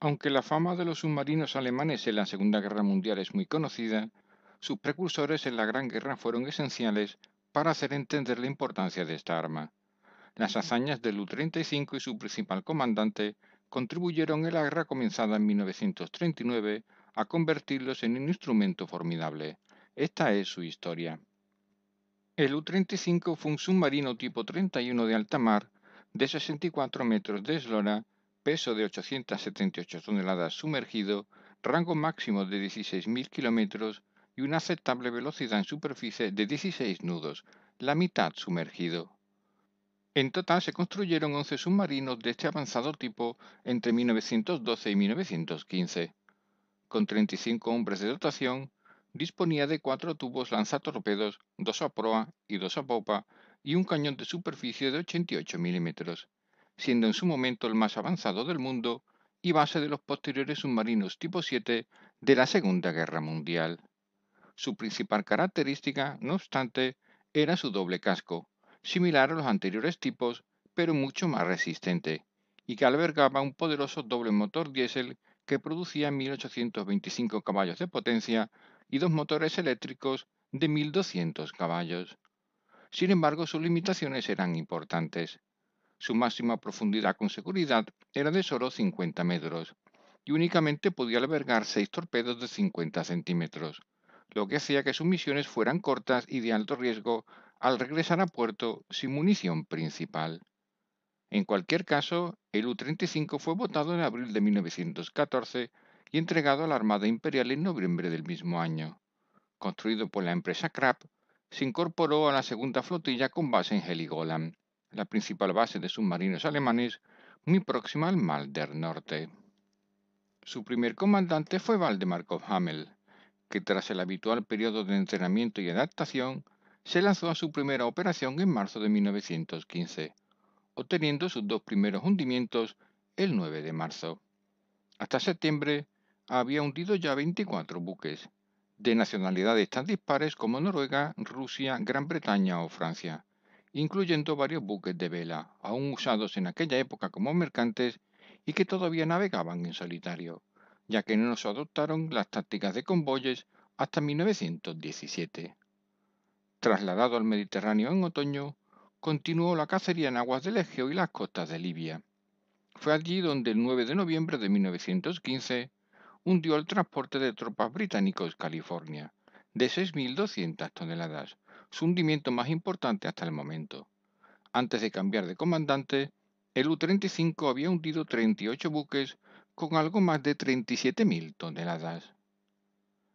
Aunque la fama de los submarinos alemanes en la Segunda Guerra Mundial es muy conocida, sus precursores en la Gran Guerra fueron esenciales para hacer entender la importancia de esta arma. Las hazañas del U-35 y su principal comandante contribuyeron en la guerra comenzada en 1939 a convertirlos en un instrumento formidable. Esta es su historia. El U-35 fue un submarino tipo 31 de alta mar de 64 metros de eslora peso de 878 toneladas sumergido, rango máximo de 16.000 kilómetros y una aceptable velocidad en superficie de 16 nudos, la mitad sumergido. En total se construyeron 11 submarinos de este avanzado tipo entre 1912 y 1915. Con 35 hombres de dotación, disponía de cuatro tubos lanzatorpedos, dos a proa y dos a popa, y un cañón de superficie de 88 milímetros siendo en su momento el más avanzado del mundo y base de los posteriores submarinos tipo 7 de la Segunda Guerra Mundial. Su principal característica, no obstante, era su doble casco, similar a los anteriores tipos, pero mucho más resistente, y que albergaba un poderoso doble motor diésel que producía 1825 caballos de potencia y dos motores eléctricos de 1200 caballos. Sin embargo, sus limitaciones eran importantes. Su máxima profundidad con seguridad era de solo 50 metros y únicamente podía albergar seis torpedos de 50 centímetros, lo que hacía que sus misiones fueran cortas y de alto riesgo al regresar a puerto sin munición principal. En cualquier caso, el U-35 fue votado en abril de 1914 y entregado a la Armada Imperial en noviembre del mismo año. Construido por la empresa Krapp, se incorporó a la segunda flotilla con base en Heligoland la principal base de submarinos alemanes, muy próxima al Malder Norte. Su primer comandante fue Valdemar Hamel, que tras el habitual periodo de entrenamiento y adaptación, se lanzó a su primera operación en marzo de 1915, obteniendo sus dos primeros hundimientos el 9 de marzo. Hasta septiembre había hundido ya 24 buques, de nacionalidades tan dispares como Noruega, Rusia, Gran Bretaña o Francia, incluyendo varios buques de vela, aún usados en aquella época como mercantes y que todavía navegaban en solitario, ya que no se adoptaron las tácticas de convoyes hasta 1917. Trasladado al Mediterráneo en otoño, continuó la cacería en aguas del Egeo y las costas de Libia. Fue allí donde el 9 de noviembre de 1915 hundió el transporte de tropas británicos California, de 6.200 toneladas, su hundimiento más importante hasta el momento. Antes de cambiar de comandante, el U-35 había hundido 38 buques con algo más de 37.000 toneladas.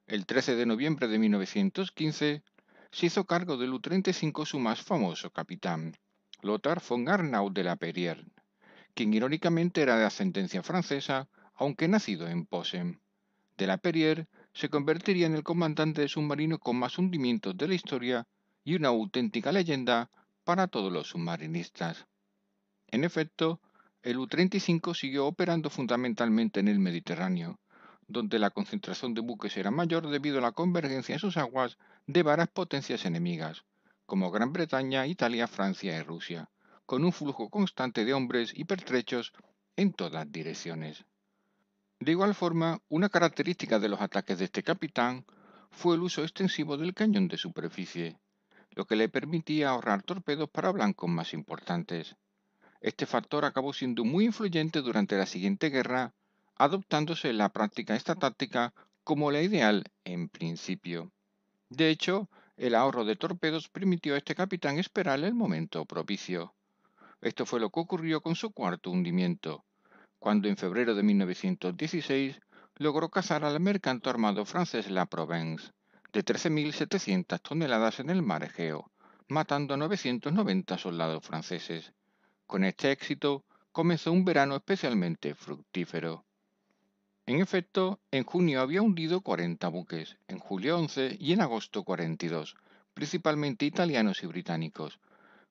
El 13 de noviembre de 1915 se hizo cargo del U-35 su más famoso capitán, Lothar von Arnau de la Perrier, quien irónicamente era de ascendencia francesa, aunque nacido en Posen. De la Perrière se convertiría en el comandante de submarino con más hundimientos de la historia y una auténtica leyenda para todos los submarinistas. En efecto, el U-35 siguió operando fundamentalmente en el Mediterráneo, donde la concentración de buques era mayor debido a la convergencia en sus aguas de varias potencias enemigas, como Gran Bretaña, Italia, Francia y Rusia, con un flujo constante de hombres y pertrechos en todas direcciones. De igual forma, una característica de los ataques de este capitán fue el uso extensivo del cañón de superficie, lo que le permitía ahorrar torpedos para blancos más importantes. Este factor acabó siendo muy influyente durante la siguiente guerra, adoptándose la práctica esta táctica como la ideal en principio. De hecho, el ahorro de torpedos permitió a este capitán esperar el momento propicio. Esto fue lo que ocurrió con su cuarto hundimiento, cuando en febrero de 1916 logró cazar al mercante armado francés La Provence de 13.700 toneladas en el mar Egeo, matando a 990 soldados franceses. Con este éxito comenzó un verano especialmente fructífero. En efecto, en junio había hundido 40 buques, en julio 11 y en agosto 42, principalmente italianos y británicos,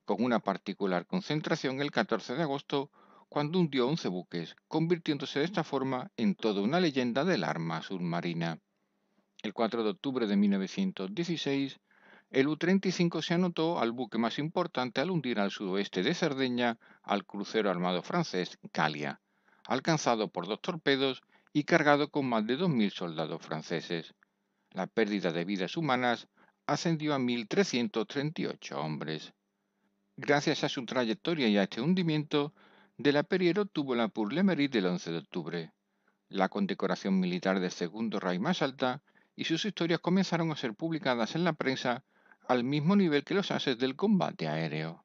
con una particular concentración el 14 de agosto, cuando hundió 11 buques, convirtiéndose de esta forma en toda una leyenda del arma submarina. El 4 de octubre de 1916, el U-35 se anotó al buque más importante al hundir al sudoeste de Cerdeña al crucero armado francés Calia, alcanzado por dos torpedos y cargado con más de 2.000 soldados franceses. La pérdida de vidas humanas ascendió a 1.338 hombres. Gracias a su trayectoria y a este hundimiento, de la Perrier obtuvo la Pour le del 11 de octubre, la condecoración militar de segundo rey más alta y sus historias comenzaron a ser publicadas en la prensa al mismo nivel que los haces del combate aéreo.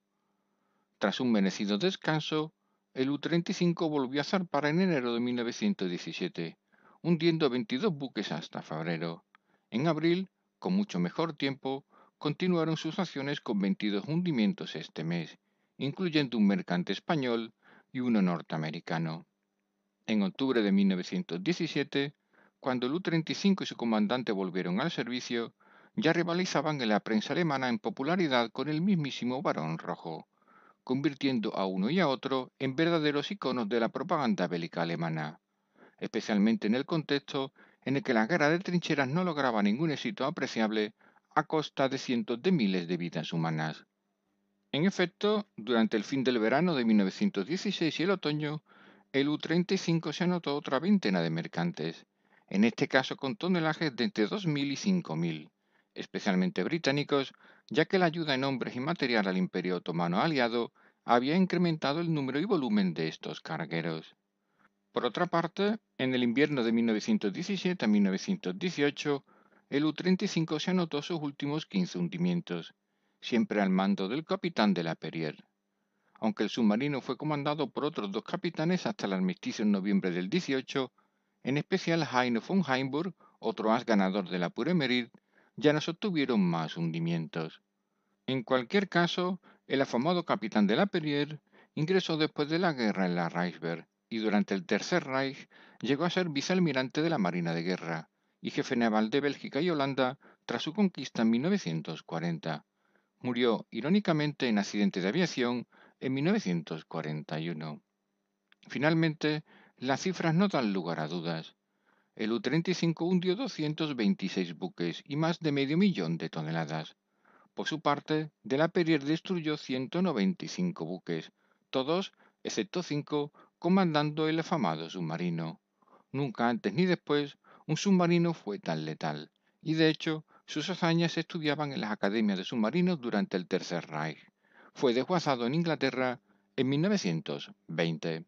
Tras un merecido descanso, el U-35 volvió a zarpar en enero de 1917, hundiendo 22 buques hasta febrero. En abril, con mucho mejor tiempo, continuaron sus acciones con 22 hundimientos este mes, incluyendo un mercante español y uno norteamericano. En octubre de 1917, cuando el U-35 y su comandante volvieron al servicio, ya rivalizaban en la prensa alemana en popularidad con el mismísimo Barón Rojo, convirtiendo a uno y a otro en verdaderos iconos de la propaganda bélica alemana, especialmente en el contexto en el que la guerra de trincheras no lograba ningún éxito apreciable a costa de cientos de miles de vidas humanas. En efecto, durante el fin del verano de 1916 y el otoño, el U-35 se anotó otra veintena de mercantes, en este caso con tonelajes de entre 2.000 y 5.000, especialmente británicos, ya que la ayuda en hombres y material al Imperio Otomano aliado había incrementado el número y volumen de estos cargueros. Por otra parte, en el invierno de 1917 a 1918, el U-35 se anotó sus últimos 15 hundimientos, siempre al mando del capitán de la Perrier. Aunque el submarino fue comandado por otros dos capitanes hasta el armisticio en noviembre del 18, en especial Heino von Heimburg, otro as ganador de la Merit, ya no obtuvieron más hundimientos. En cualquier caso, el afamado capitán de la Perier ingresó después de la guerra en la Reichswehr y durante el Tercer Reich llegó a ser vicealmirante de la Marina de Guerra y jefe naval de Bélgica y Holanda tras su conquista en 1940. Murió, irónicamente, en accidente de aviación en 1941. Finalmente, las cifras no dan lugar a dudas. El U-35 hundió 226 buques y más de medio millón de toneladas. Por su parte, la destruyó 195 buques, todos, excepto cinco, comandando el afamado submarino. Nunca antes ni después un submarino fue tan letal, y de hecho sus hazañas se estudiaban en las academias de submarinos durante el Tercer Reich. Fue desguazado en Inglaterra en 1920.